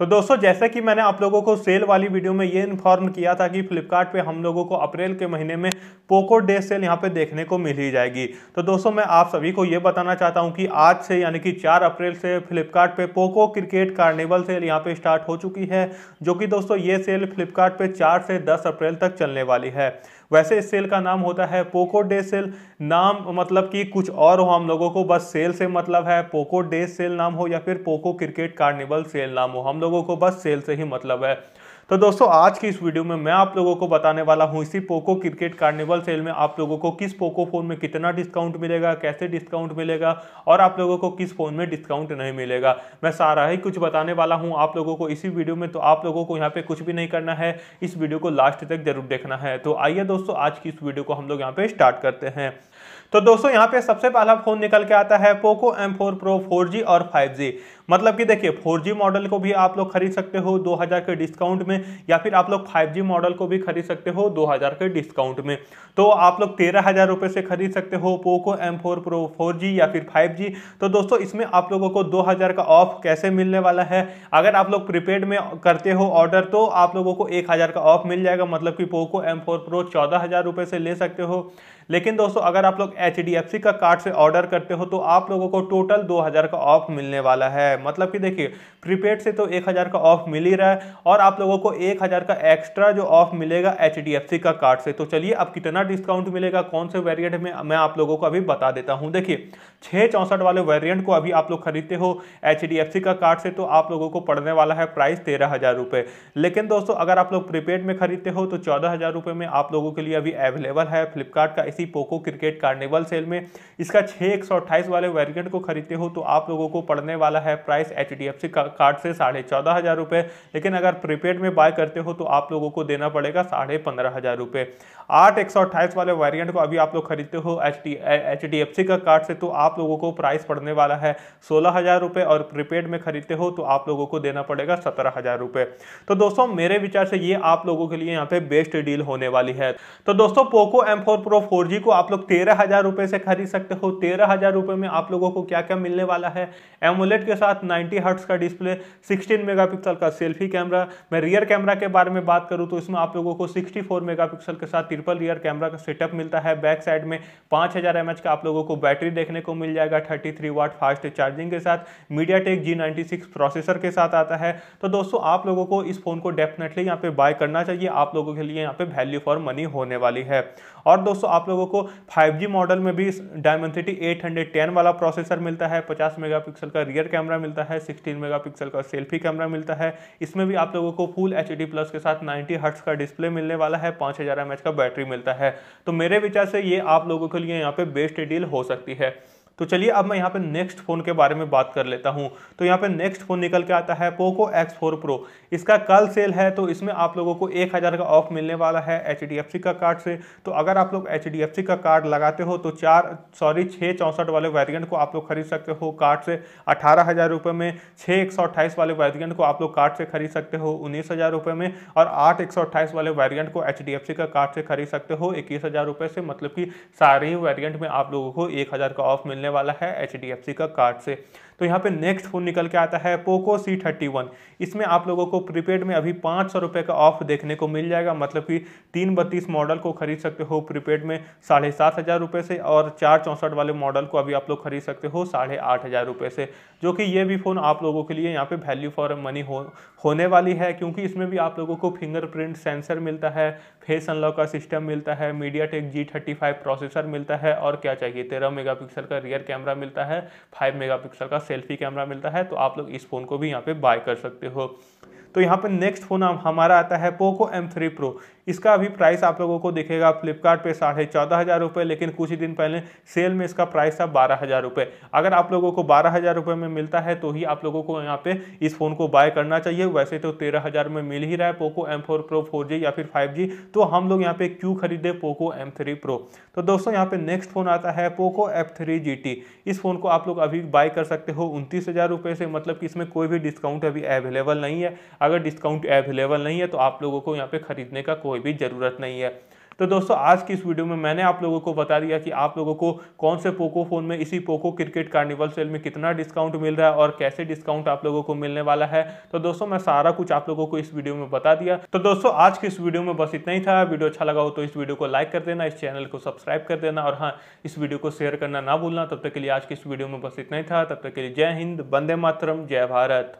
तो दोस्तों जैसे कि मैंने आप लोगों को सेल वाली वीडियो में ये इन्फॉर्म किया था कि फ्लिपकार्ट हम लोगों को अप्रैल के महीने में पोको डे सेल यहाँ पे देखने को मिल ही जाएगी तो दोस्तों मैं आप सभी को ये बताना चाहता हूँ कि आज से यानी कि चार अप्रैल से फ्लिपकार्ट पे पोको क्रिकेट कार्निवल सेल यहाँ पे स्टार्ट हो चुकी है जो कि दोस्तों ये सेल फ्लिपकार्ट पे चार से दस अप्रैल तक चलने वाली है वैसे इस सेल का नाम होता है पोको डे सेल नाम मतलब कि कुछ और हो हम लोगों को बस सेल से मतलब है पोको डे सेल नाम हो या फिर पोको क्रिकेट कार्निवल सेल नाम हो हम लोग लोगों को बस सेल से ही मतलब है तो दोस्तों आज की इस वीडियो में मैं आप लोगों को बताने वाला हूं इसी पोको क्रिकेट कार्निवल सेल में आप लोगों को किस पोको फ़ोन में कितना डिस्काउंट मिलेगा कैसे डिस्काउंट मिलेगा और आप लोगों को किस फ़ोन में डिस्काउंट नहीं मिलेगा मैं सारा ही कुछ बताने वाला हूं आप लोगों को इसी वीडियो में तो आप लोगों को यहाँ पे कुछ भी नहीं करना है इस वीडियो को लास्ट तक जरूर देखना है तो आइए दोस्तों आज की इस वीडियो को हम लोग यहाँ पे स्टार्ट करते हैं तो दोस्तों यहाँ पे सबसे पहला फोन निकल के आता है पोको एम फोर प्रो और फाइव मतलब कि देखिए 4G मॉडल को भी आप लोग खरीद सकते हो 2000 के डिस्काउंट में या फिर आप लोग 5G मॉडल को भी खरीद सकते हो 2000 के डिस्काउंट में तो आप लोग तेरह हजार रुपये से खरीद सकते हो Poco M four Pro four या फिर फाइव तो दोस्तों इसमें आप लोगों को दो का ऑफ कैसे मिलने वाला है अगर आप लोग प्रीपेड में करते हो ऑर्डर तो आप लोगों को एक हजार का ऑफ मिल जाएगा मतलब कि पोको एम फोर प्रो चौदह हजार रुपये से ले सकते हो लेकिन दोस्तों अगर आप लोग एच का कार्ड से ऑर्डर करते हो तो आप लोगों को टोटल दो हजार का ऑफ मिलने वाला है मतलब कि देखिए प्रीपेड से तो एक हजार का ऑफ मिल ही रहा है और आप लोगों को एक हजार का एक्स्ट्रा जो ऑफ मिलेगा एच का कार्ड से तो चलिए अब कितना डिस्काउंट मिलेगा कौन से वेरियंट में मैं आप लोगों को अभी बता देता हूँ देखिए छः चौंसठ वाले वेरियंट को अभी आप लोग खरीदते हो एच का कार्ड से तो आप लोगों को पड़ने वाला है प्राइस तेरह हज़ार रुपये लेकिन दोस्तों अगर आप लोग प्रीपेड में खरीदते हो तो चौदह हज़ार रुपये में आप लोगों के लिए अभी अवेलेबल है फ्लिपकार्ट का इसी Galaxy Poco cricket carnival sale में इसका छः एक सौ अट्ठाईस वाले वेरियंट को खरीदते हो तो आप लोगों को पड़ने वाला है price H D F C card से साढ़े चौदह हज़ार रुपये लेकिन अगर प्रीपेड में बाय करते हो तो आप लोगों को देना पड़ेगा साढ़े पंद्रह हज़ार रुपये आठ एक सौ अट्ठाईस वाले वेरियंट को अभी आप लोग खरीदते हो H D H D F C का कार्ड से तो आप लोगों को प्राइस पड़ने वाला है सोलह हज़ार रुपये और प्रीपेड में खरीदते हो तो आप लोगों को देना पड़ेगा सत्रह हज़ार रुपये तो दोस्तों मेरे विचार से ये आप लोगों के लिए यहाँ पे बेस्ट डील होने वाली है तो दोस्तों Poco M four Pro four G को आप लोग तेरह हजार रुपये से खरीद सकते हो तेरह हजार रुपये में आप लोगों को क्या क्या मिलने वाला है एमोलेट के साथ 90 हर्ट्स का डिस्प्ले 16 मेगापिक्सल का सेल्फी कैमरा मैं रियर कैमरा के बारे में बात करूँ तो इसमें आप लोगों को 64 मेगापिक्सल के साथ ट्रिपल रियर कैमरा का सेटअप मिलता है बैक साइड में पाँच हज़ार का आप लोगों को बैटरी देखने को मिल जाएगा थर्टी वाट फास्ट चार्जिंग के साथ मीडिया टेक जी प्रोसेसर के साथ आता है तो दोस्तों आप लोगों को इस फोन को डेफिनेटली यहाँ पे बाय करना चाहिए आप लोगों के लिए यहाँ पे वैल्यू फॉर मनी होने वाली है और दोस्तों आप लोगों को 5G मॉडल में भी डायमेंसिटी 810 वाला प्रोसेसर मिलता है 50 मेगापिक्सल का रियर कैमरा मिलता है 16 मेगापिक्सल का सेल्फी कैमरा मिलता है इसमें भी आप लोगों को फुल एच प्लस के साथ 90 हर्ट्स का डिस्प्ले मिलने वाला है पाँच हज़ार का बैटरी मिलता है तो मेरे विचार से ये आप लोगों के लिए यहाँ पे बेस्ट डील हो सकती है तो चलिए अब मैं यहाँ पे नेक्स्ट फोन के बारे में बात कर लेता हूँ तो यहाँ पे नेक्स्ट फोन निकल के आता है पोको एक्स फोर प्रो इसका कल सेल है तो इसमें आप लोगों को एक हज़ार का ऑफ मिलने वाला है एच का कार्ड से तो अगर आप लोग एच का कार्ड लगाते हो तो चार सॉरी छः चौंसठ वाले वेरियंट को आप लोग खरीद सकते हो कार्ड से अठारह हज़ार रुपये में छः एक सौ अट्ठाईस वाले वेरियंट को आप लोग कार्ड से खरीद सकते हो उन्नीस हज़ार रुपये में और आठ एक सौ अट्ठाईस वाले वेरियंट को एच का कार्ड से खरीद सकते हो इक्कीस हज़ार रुपये से मतलब कि सारे ही वेरियंट में आप लोगों को एक हज़ार का ऑफ मिलने वाला है एच का कार्ड से तो यहाँ पे नेक्स्ट फोन निकल के आता है पोको सी थर्टी वन इसमें आप लोगों को प्रीपेड में अभी पाँच सौ रुपये का ऑफ देखने को मिल जाएगा मतलब कि तीन बत्तीस मॉडल को खरीद सकते हो प्रीपेड में साढ़े सात हज़ार रुपये से और चार चौंसठ वाले मॉडल को अभी आप लोग खरीद सकते हो साढ़े आठ हज़ार रुपये से जो कि ये भी फ़ोन आप लोगों के लिए यहाँ पे वैल्यू फॉर मनी हो होने वाली है क्योंकि इसमें भी आप लोगों को फिंगरप्रिंट सेंसर मिलता है फेस अनलॉक का सिस्टम मिलता है MediaTek G thirty five processor मिलता है और क्या चाहिए तेरह मेगा का रियर कैमरा मिलता है फाइव मेगा का सेल्फी कैमरा मिलता है तो आप लोग इस फ़ोन को भी यहाँ पे बाय कर सकते हो तो यहाँ पे नेक्स्ट फ़ोन हमारा आता है पोको M3 Pro इसका अभी प्राइस आप लोगों को दिखेगा फ्लिपकार्ट साढ़े चौदह हज़ार रुपए लेकिन कुछ ही दिन पहले सेल में इसका प्राइस था बारह हज़ार रुपए अगर आप लोगों को बारह हज़ार रुपए में मिलता है तो ही आप लोगों को यहाँ पे इस फ़ोन को बाय करना चाहिए वैसे तो तेरह हज़ार में मिल ही रहा है Poco M four Pro four G या फिर फाइव जी तो हम लोग यहाँ पे क्यों खरीदे पोको एम थ्री प्रो तो दोस्तों यहाँ पे नेक्स्ट फ़ोन आता है Poco F three G T इस फ़ोन को आप लोग अभी बाय कर सकते हो उनतीस हज़ार रुपए से मतलब कि इसमें कोई भी डिस्काउंट अभी अवेलेबल नहीं है अगर डिस्काउंट अवेलेबल नहीं है तो आप लोगों को यहाँ पे खरीदने का कोई कोई भी ज़रूरत नहीं है तो दोस्तों आज की इस वीडियो में मैंने आप लोगों को बता दिया कि आप लोगों को कौन से पोको फ़ोन में इसी पोको क्रिकेट कार्निवल सेल में कितना डिस्काउंट मिल रहा है और कैसे डिस्काउंट आप लोगों को मिलने वाला है तो दोस्तों मैं सारा कुछ आप लोगों को इस वीडियो में बता दिया तो दोस्तों आज की इस वीडियो में बस इतना ही था वीडियो अच्छा लगा हो तो इस वीडियो को लाइक कर देना इस चैनल को सब्सक्राइब कर देना और हाँ इस वीडियो को शेयर करना ना भूलना तब तक के लिए आज की इस वीडियो में बस इतना ही था तब तक के लिए जय हिंद बंदे मातरम जय भारत